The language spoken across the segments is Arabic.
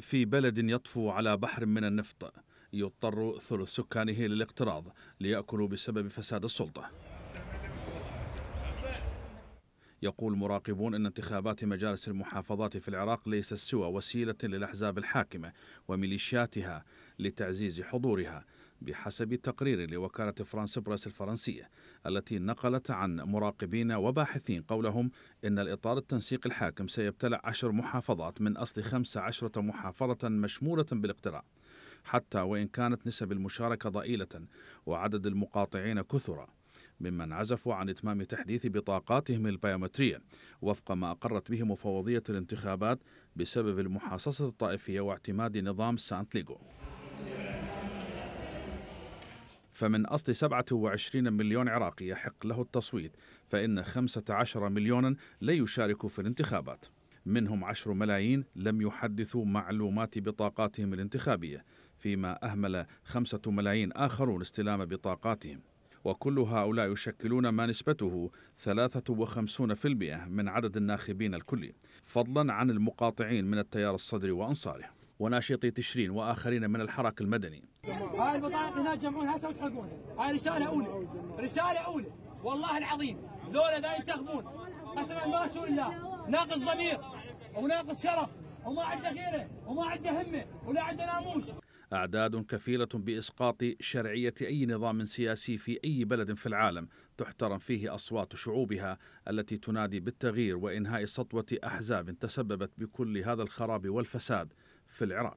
في بلد يطفو على بحر من النفط يضطر ثلث سكانه للاقتراض ليأكلوا بسبب فساد السلطة يقول مراقبون أن انتخابات مجالس المحافظات في العراق ليست سوى وسيلة للأحزاب الحاكمة وميليشياتها لتعزيز حضورها بحسب تقرير لوكالة فرانس بريس الفرنسية التي نقلت عن مراقبين وباحثين قولهم إن الإطار التنسيق الحاكم سيبتلع عشر محافظات من أصل خمس عشرة محافظة مشمولة بالاقتراع حتى وإن كانت نسب المشاركة ضئيلة وعدد المقاطعين كثرة ممن عزفوا عن إتمام تحديث بطاقاتهم البيومترية وفق ما أقرت به مفوضية الانتخابات بسبب المحاصصة الطائفية واعتماد نظام سانت ليغو فمن أصل 27 مليون عراقي يحق له التصويت فإن 15 مليونا لا يشاركوا في الانتخابات منهم 10 ملايين لم يحدثوا معلومات بطاقاتهم الانتخابية فيما أهمل 5 ملايين آخرون استلام بطاقاتهم وكل هؤلاء يشكلون ما نسبته 53% من عدد الناخبين الكلي فضلا عن المقاطعين من التيار الصدري وأنصاره وناشطي تشرين وآخرين من الحراك المدني هاي البطائق هنا جمعونها هسه وتحرقونها هاي رسالة أولى رسالة أولى والله العظيم ذولا لا ينتخبون قسما شو الله ناقص ضمير وناقص شرف وما عنده غيره وما عنده همه ولا عنده ناموس أعداد كفيلة بإسقاط شرعية أي نظام سياسي في أي بلد في العالم تحترم فيه أصوات شعوبها التي تنادي بالتغيير وإنهاء سطوة أحزاب تسببت بكل هذا الخراب والفساد في العراق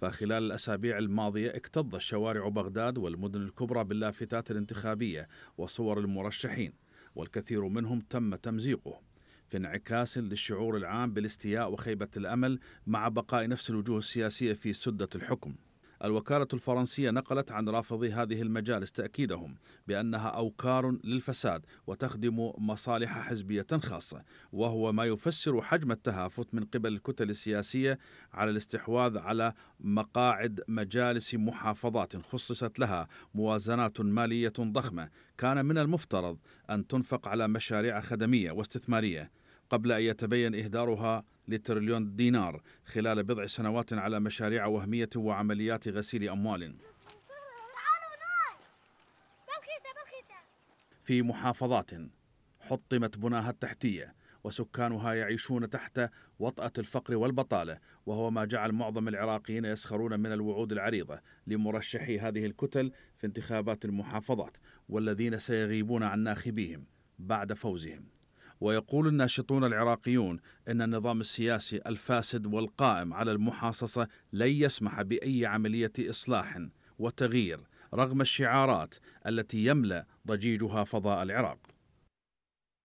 فخلال الأسابيع الماضية اكتظت شوارع بغداد والمدن الكبرى باللافتات الانتخابية وصور المرشحين والكثير منهم تم تمزيقه في انعكاس للشعور العام بالاستياء وخيبة الأمل مع بقاء نفس الوجوه السياسية في سدة الحكم الوكالة الفرنسية نقلت عن رافضي هذه المجالس تأكيدهم بأنها أوكار للفساد وتخدم مصالح حزبية خاصة وهو ما يفسر حجم التهافت من قبل الكتل السياسية على الاستحواذ على مقاعد مجالس محافظات خصصت لها موازنات مالية ضخمة كان من المفترض أن تنفق على مشاريع خدمية واستثمارية قبل أن يتبين إهدارها لتريليون دينار خلال بضع سنوات على مشاريع وهمية وعمليات غسيل أموال في محافظات حطمت بناها التحتية وسكانها يعيشون تحت وطأة الفقر والبطالة وهو ما جعل معظم العراقيين يسخرون من الوعود العريضة لمرشحي هذه الكتل في انتخابات المحافظات والذين سيغيبون عن ناخبيهم بعد فوزهم ويقول الناشطون العراقيون أن النظام السياسي الفاسد والقائم على المحاصصة لن يسمح بأي عملية إصلاح وتغيير رغم الشعارات التي يملأ ضجيجها فضاء العراق